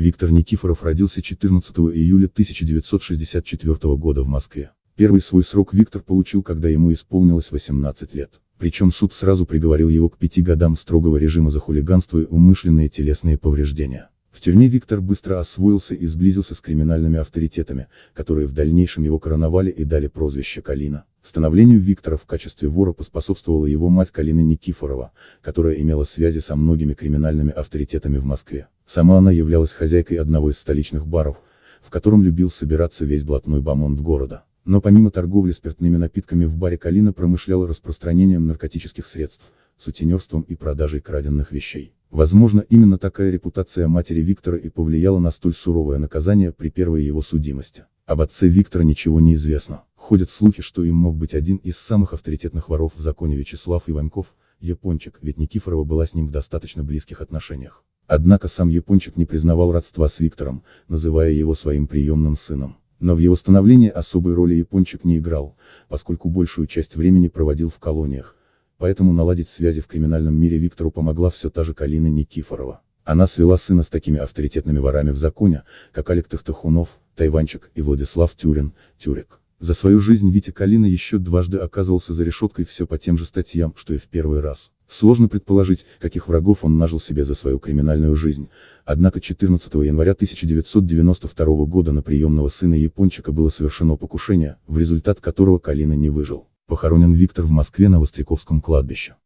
Виктор Никифоров родился 14 июля 1964 года в Москве. Первый свой срок Виктор получил, когда ему исполнилось 18 лет. Причем суд сразу приговорил его к пяти годам строгого режима за хулиганство и умышленные телесные повреждения. В тюрьме Виктор быстро освоился и сблизился с криминальными авторитетами, которые в дальнейшем его короновали и дали прозвище «Калина». Становлению Виктора в качестве вора поспособствовала его мать Калина Никифорова, которая имела связи со многими криминальными авторитетами в Москве. Сама она являлась хозяйкой одного из столичных баров, в котором любил собираться весь блатной бомонд города. Но помимо торговли спиртными напитками в баре Калина промышляла распространением наркотических средств, сутенерством и продажей краденных вещей. Возможно, именно такая репутация матери Виктора и повлияла на столь суровое наказание при первой его судимости. Об отце Виктора ничего не известно. Ходят слухи, что им мог быть один из самых авторитетных воров в законе Вячеслав Иваньков, Япончик, ведь Никифорова была с ним в достаточно близких отношениях. Однако сам Япончик не признавал родства с Виктором, называя его своим приемным сыном. Но в его становлении особой роли Япончик не играл, поскольку большую часть времени проводил в колониях, поэтому наладить связи в криминальном мире Виктору помогла все та же Калина Никифорова. Она свела сына с такими авторитетными ворами в законе, как Олег Тахтахунов, Тайванчик и Владислав Тюрин, Тюрик. За свою жизнь Витя Калина еще дважды оказывался за решеткой все по тем же статьям, что и в первый раз. Сложно предположить, каких врагов он нажил себе за свою криминальную жизнь, однако 14 января 1992 года на приемного сына Япончика было совершено покушение, в результат которого Калина не выжил. Похоронен Виктор в Москве на Востряковском кладбище.